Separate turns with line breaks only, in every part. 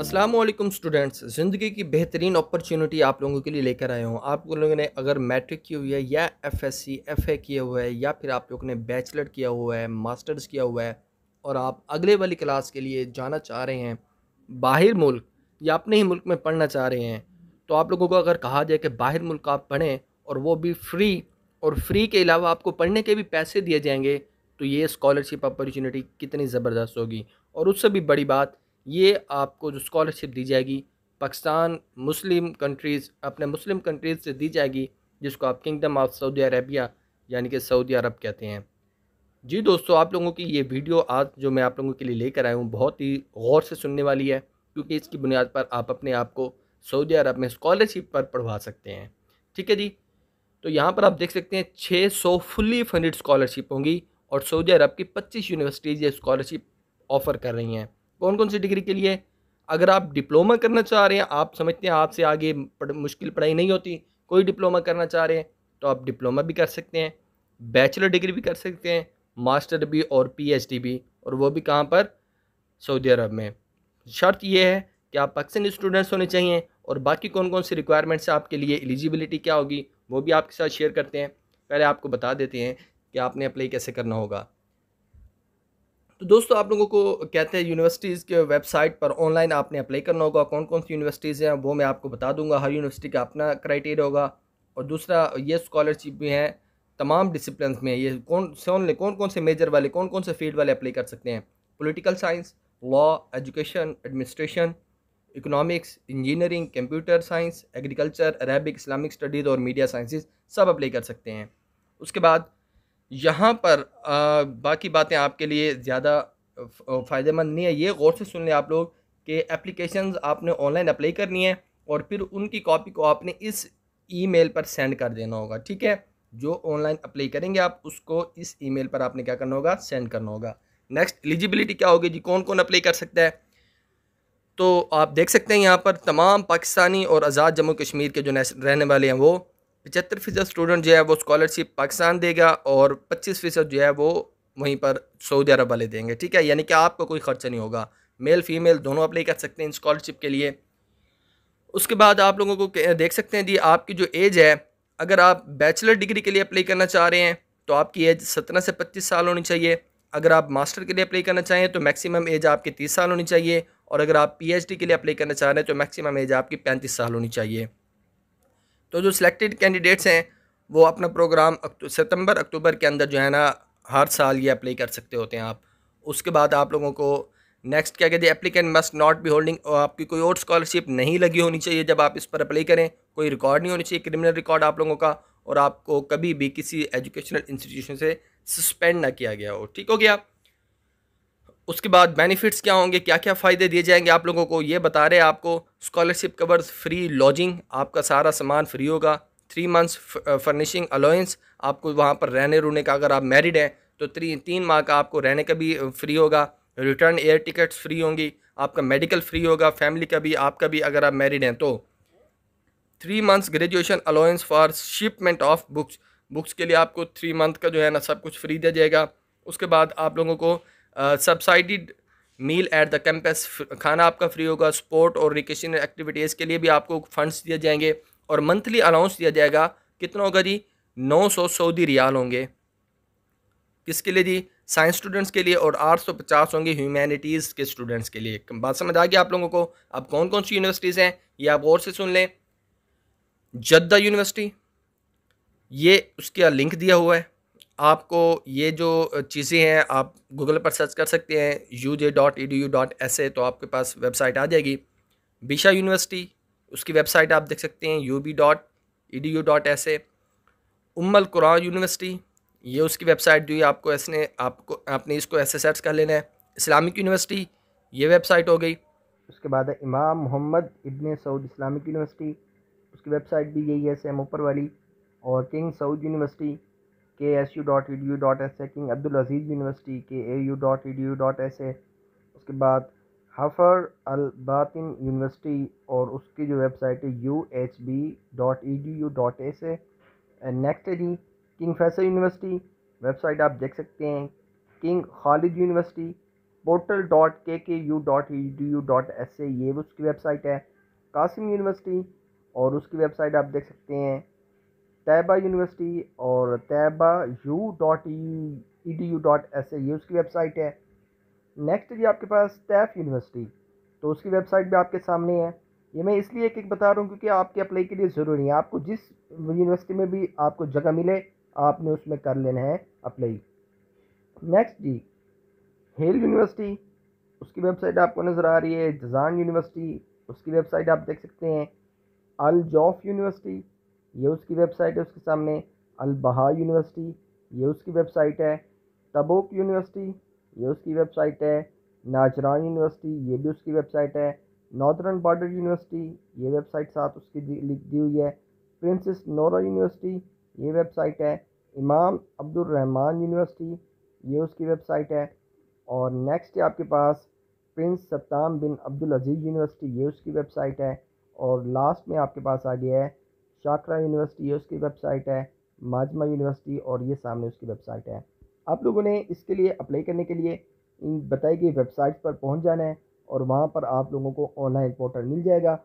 Aslam students ज़िंदगी की बेहतरीन अपॉर्चुनिटी आप लोगों के लिए लेकर आया हूँ आप लोगों ने अगर मैट्रिक की हुई है या F S C F A किया हुआ है या फिर आप लोगों ने बैचलर किया हुआ है मास्टर्स किया हुआ है और आप अगले वाली क्लास के लिए जाना चाह रहे हैं बाहर मुल्क या अपने ही मुल्क में पढ़ना चाह रहे हैं तो आप लोगों को अगर कहा जाए कि बाहर मुल्क आप पढ़ें और वो भी फ्री और फ्री के अलावा आपको पढ़ने के भी पैसे दिए जाएंगे तो ये स्कॉलरशिप अपॉर्चुनिटी कितनी ज़बरदस्त होगी और उससे भी बड़ी बात ये आपको जो स्कॉलरशिप दी जाएगी पाकिस्तान मुस्लिम कंट्रीज़ अपने मुस्लिम कंट्रीज़ से दी जाएगी जिसको आप किंगडम ऑफ सऊदी अरेबिया यानी कि सऊदी अरब कहते हैं जी दोस्तों आप लोगों की ये वीडियो आज जो मैं आप लोगों के लिए लेकर आया हूँ बहुत ही गौर से सुनने वाली है क्योंकि इसकी बुनियाद पर आप अपने आप को सऊदी अरब में स्कॉलरशिप पर पढ़वा सकते हैं ठीक है जी तो यहाँ पर आप देख सकते हैं 600 फुल्ली फंडेड स्कॉलरशिप होंगी और सऊदी अरब की 25 यूनिवर्सिटीज़ ये स्कॉलरशिप ऑफ़र कर रही हैं कौन कौन सी डिग्री के लिए अगर आप डिप्लोमा करना चाह रहे हैं आप समझते हैं आपसे आगे पढ़, मुश्किल पढ़ाई नहीं होती कोई डिप्लोमा करना चाह रहे हैं तो आप डिप्लोमा भी कर सकते हैं बैचलर डिग्री भी कर सकते हैं मास्टर भी और पी भी और वो भी कहाँ पर सऊदी अरब में शर्त यह है कि आप पाकिस्तानी स्टूडेंट्स होने चाहिए और बाकी कौन कौन सी रिक्वायरमेंट्स आपके लिए एलिजिबिलिटी क्या होगी वो भी आपके साथ शेयर करते हैं पहले आपको बता देते हैं कि आपने अप्लाई कैसे करना होगा तो दोस्तों आप लोगों को कहते हैं यूनिवर्सिटीज़ के वेबसाइट पर ऑनलाइन आपने अप्लाई करना होगा कौन कौन सी यूनिवर्सिटीज़ हैं वो मैं आपको बता दूंगा हर यूनिवर्सिटी का अपना क्राइटेरिया होगा और दूसरा ये स्कॉलरशिप भी हैं तमाम डिसिप्लिन में ये कौन से कौन कौन से मेजर वाले कौन कौन से फील्ड वाले अप्लाई कर सकते हैं political science law education administration economics engineering computer science agriculture Arabic Islamic studies और मीडिया साइंसेस सब अप्लाई कर सकते हैं उसके बाद यहाँ पर बाकी बातें आपके लिए ज़्यादा फ़ायदेमंद नहीं है ये गौर से सुन लें आप लोग कि एप्लीकेशन आपने ऑनलाइन अप्लाई करनी है और फिर उनकी कॉपी को आपने इस ईमेल पर सेंड कर देना होगा ठीक है जो ऑनलाइन अप्लाई करेंगे आप उसको इस ईमेल पर आपने क्या करना होगा सेंड करना होगा नेक्स्ट एलिजिबिलिटी क्या होगी जी कौन कौन अप्लाई कर सकता है तो आप देख सकते हैं यहाँ पर तमाम पाकिस्तानी और आज़ाद जम्मू कश्मीर के जो रहने वाले हैं वो पचहत्तर फ़ीसद स्टूडेंट जो है वो स्कॉलरशिप पाकिस्तान देगा और पच्चीस फ़ीसद जो है वो वहीं पर सऊदी अरब वाले देंगे ठीक है यानी कि आपको कोई ख़र्चा नहीं होगा मेल फीमेल दोनों अप्लाई कर सकते हैं स्कॉलरशिप के लिए उसके बाद आप लोगों को देख सकते हैं जी आपकी जो एज है अगर आप बैचलर डिग्री के लिए अप्लाई करना चाह रहे हैं तो आपकी एज सत्रह से पच्चीस साल होनी चाहिए अगर आप मास्टर के लिए अप्लाई करना चाहें तो मैक्सिमम एज आपकी तीस साल होनी चाहिए और अगर आप पीएचडी के लिए अप्लाई करना चाह रहे हैं तो मैक्सिमम एज आपकी पैंतीस साल होनी चाहिए तो जो सिलेक्टेड कैंडिडेट्स हैं वो अपना प्रोग्राम सितंबर अक्टूबर के अंदर जो है ना हर साल ये अप्लाई कर सकते होते हैं आप उसके बाद आप लोगों को नेक्स्ट क्या कहते हैं applicant must not be holding आपकी कोई और स्कॉलरशिप नहीं लगी होनी चाहिए जब आप इस पर अप्लाई करें कोई रिकॉर्ड नहीं होनी चाहिए क्रिमिनल रिकॉर्ड आप लोगों का और आपको कभी भी किसी एजुकेशनल इंस्टीट्यूशन से सस्पेंड ना किया गया हो ठीक हो गया उसके बाद बेनिफिट्स क्या होंगे क्या क्या फ़ायदे दिए जाएंगे आप लोगों को ये बता रहे हैं आपको स्कॉलरशिप कवर्स फ्री लॉजिंग आपका सारा सामान फ्री होगा थ्री मंथ्स फर्निशिंग अलाउंस आपको वहाँ पर रहने रुने का अगर आप मैरिड हैं तो त्री तीन माह का आपको रहने का भी फ्री uh, होगा रिटर्न एयर टिकट्स फ्री होंगी आपका मेडिकल फ्री होगा फैमिली का भी आपका भी अगर आप मैरिड हैं तो three months graduation allowance for shipment of books books के लिए आपको थ्री मंथ का जो है ना सब कुछ फ्री दिया जाएगा उसके बाद आप लोगों को subsidised meal at the campus खाना आपका फ्री होगा स्पोर्ट और रिक्रेशनल एक्टिविटीज़ के लिए भी आपको फंड्स दिए जाएंगे और मंथली अलाउंस दिया जाएगा कितना होगा जी नौ सौ सऊदी रियाल होंगे किसके लिए जी साइंस स्टूडेंट्स के लिए और आठ सौ पचास होंगे ह्यूमैनिटीज़ के स्टूडेंट्स के लिए बात समझ आ गई आप लोगों को अब कौन कौन सी यूनिवर्सिटीज़ हैं ये आप और से सुन लें जद्दा यूनिवर्सिटी ये उसका लिंक दिया हुआ है आपको ये जो चीज़ें हैं आप गूगल पर सर्च कर सकते हैं U J dot E D U dot S A तो आपके पास वेबसाइट आ जाएगी बिशा यूनिवर्सिटी उसकी वेबसाइट आप देख सकते हैं U B dot E D U dot S A Umm al Quran university ये उसकी वेबसाइट जो है आपको ऐसे आपको आपने इसको ऐसे सर्च कर लेना है इस्लामिक यूनिवर्सिटी ये वेबसाइट हो गई उसके बाद है Imam Muhammad Ibn Saud Islamic University उसकी वेबसाइट भी यही है सेम ऊपर वाली और King Saud University K S U dot E D U dot S A King Abdul Aziz University K A U dot E D U dot S A उसके बाद हफ़र अल बातिन university और उसकी जो वेबसाइट है U H B dot E D U dot S A and next है जी King Faisal University website आप देख सकते हैं King Khalid University portal dot K K U dot E D U dot S A ये उसकी website है Qasim university और उसकी वेबसाइट आप देख सकते हैं तैबा यूनिवर्सिटी और Taibah U dot E D U dot S A ये उसकी वेबसाइट है नेक्स्ट जी आपके पास तैफ यूनिवर्सिटी तो उसकी वेबसाइट भी आपके सामने है ये मैं इसलिए एक एक बता रहा हूँ क्योंकि आपके अप्लाई के लिए ज़रूरी है आपको जिस यूनिवर्सिटी में भी आपको जगह मिले आपने उसमें कर लेना है अप्लाई नेक्स्ट जी हेल यूनिवर्सिटी उसकी वेबसाइट आपको नज़र आ रही है जजान यूनिवर्सिटी उसकी वेबसाइट आप देख सकते हैं अल जॉफ यूनिवर्सिटी ये उसकी वेबसाइट है उसके सामने अलबहा यूनिवर्सिटी ये उसकी वेबसाइट है तबोक यूनिवर्सिटी ये उसकी वेबसाइट है नाजरान यूनिवर्सिटी ये भी उसकी वेबसाइट है नॉर्दर्न बॉर्डर यूनिवर्सिटी ये वेबसाइट साथ उसकी लिख दी हुई है प्रिंसेस नोरा यूनिवर्सिटी ये वेबसाइट है इमाम अब्दुलरहमान यूनिवर्सिटी ये उसकी वेबसाइट है और नेक्स्ट है आपके पास Prince Sattam bin Abdul Aziz University ये उसकी वेबसाइट है और लास्ट में आपके पास आ गया है शाखरा यूनिवर्सिटी है उसकी वेबसाइट है माजमा यूनिवर्सिटी और ये सामने उसकी वेबसाइट है आप लोगों ने इसके लिए अप्लाई करने के लिए इन बताई गई वेबसाइट्स पर पहुंच जाना है और वहाँ पर आप लोगों को ऑनलाइन पोर्टल मिल जाएगा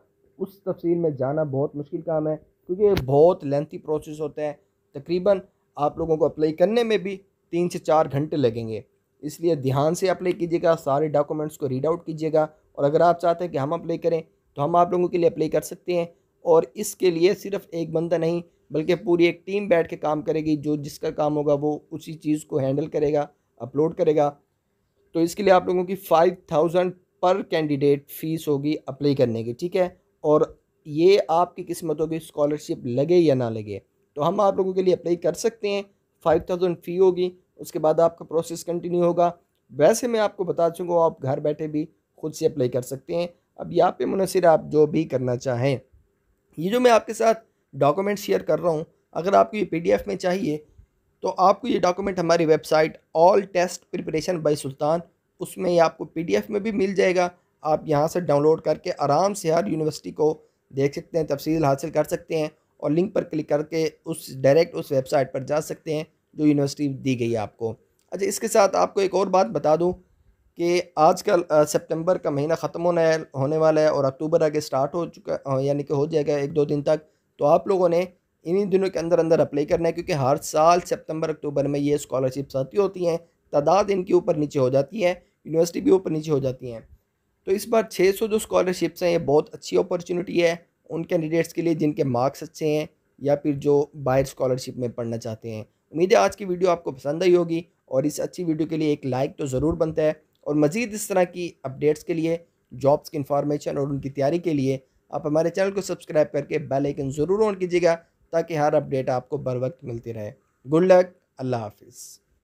उस तफसील में जाना बहुत मुश्किल काम है क्योंकि बहुत लेंथी प्रोसेस होता है तकरीबन आप लोगों को अप्लाई करने में भी तीन से चार घंटे लगेंगे इसलिए ध्यान से अप्लाई कीजिएगा सारे डॉक्यूमेंट्स को रीड आउट कीजिएगा और अगर आप चाहते हैं कि हम अप्लाई करें तो हम आप लोगों के लिए अप्लाई कर सकते हैं और इसके लिए सिर्फ एक बंदा नहीं बल्कि पूरी एक टीम बैठ के काम करेगी जो जिसका काम होगा वो उसी चीज़ को हैंडल करेगा अपलोड करेगा तो इसके लिए आप लोगों की five thousand per candidate fees होगी अप्लाई करने की ठीक है और ये आपकी किस्मत होगी स्कॉलरशिप लगे या ना लगे तो हम आप लोगों के लिए अप्लाई कर सकते हैं फाइव थाउजेंड फ़ी होगी उसके बाद आपका प्रोसेस कंटिन्यू होगा वैसे मैं आपको बता चुका आप घर बैठे भी खुद से अप्लाई कर सकते हैं अब यहाँ पर मुनसर आप जो भी करना चाहें ये जो मैं आपके साथ डॉक्यूमेंट शेयर कर रहा हूँ अगर आपको ये पी में चाहिए तो आपको ये डॉक्यूमेंट हमारी website all test preparation by Sultan उसमें ये आपको पी में भी मिल जाएगा आप यहाँ से डाउनलोड करके आराम से हर यूनिवर्सिटी को देख सकते हैं तफसील हासिल कर सकते हैं और लिंक पर क्लिक करके उस डायरेक्ट उस वेबसाइट पर जा सकते हैं जो यूनिवर्सिटी दी गई है आपको अच्छा इसके साथ आपको एक और बात बता दूँ कि आजकल सितंबर का महीना ख़त्म होने होने वाला है और अक्टूबर आगे स्टार्ट हो चुका यानी कि हो जाएगा एक दो दिन तक तो आप लोगों ने इन्हीं दिनों के अंदर अंदर अप्लाई करना है क्योंकि हर साल सितंबर अक्टूबर में ये स्कॉलरशिप्स आती होती हैं तादाद इनके ऊपर नीचे हो जाती है यूनिवर्सिटी भी ऊपर नीचे हो जाती हैं तो इस बार सौ जो स्कॉलरशिप्स हैं ये बहुत अच्छी अपॉर्चुनिटी है उन कैंडिडेट्स के लिए जिनके मार्क्स अच्छे हैं या फिर जो बाहर स्कॉलरशिप में पढ़ना चाहते हैं उम्मीद है आज की वीडियो आपको पसंद आई होगी और इस अच्छी वीडियो के लिए एक लाइक तो ज़रूर बनता है और मज़ीद इस तरह की अपडेट्स के लिए जॉब्स की इंफॉर्मेशन और उनकी तैयारी के लिए आप हमारे चैनल को सब्सक्राइब करके बेल आइकन ज़रूर ऑन कीजिएगा ताकि हर अपडेट आपको बर वक्त मिलती रहे गुड लक अल्लाह हाफिज़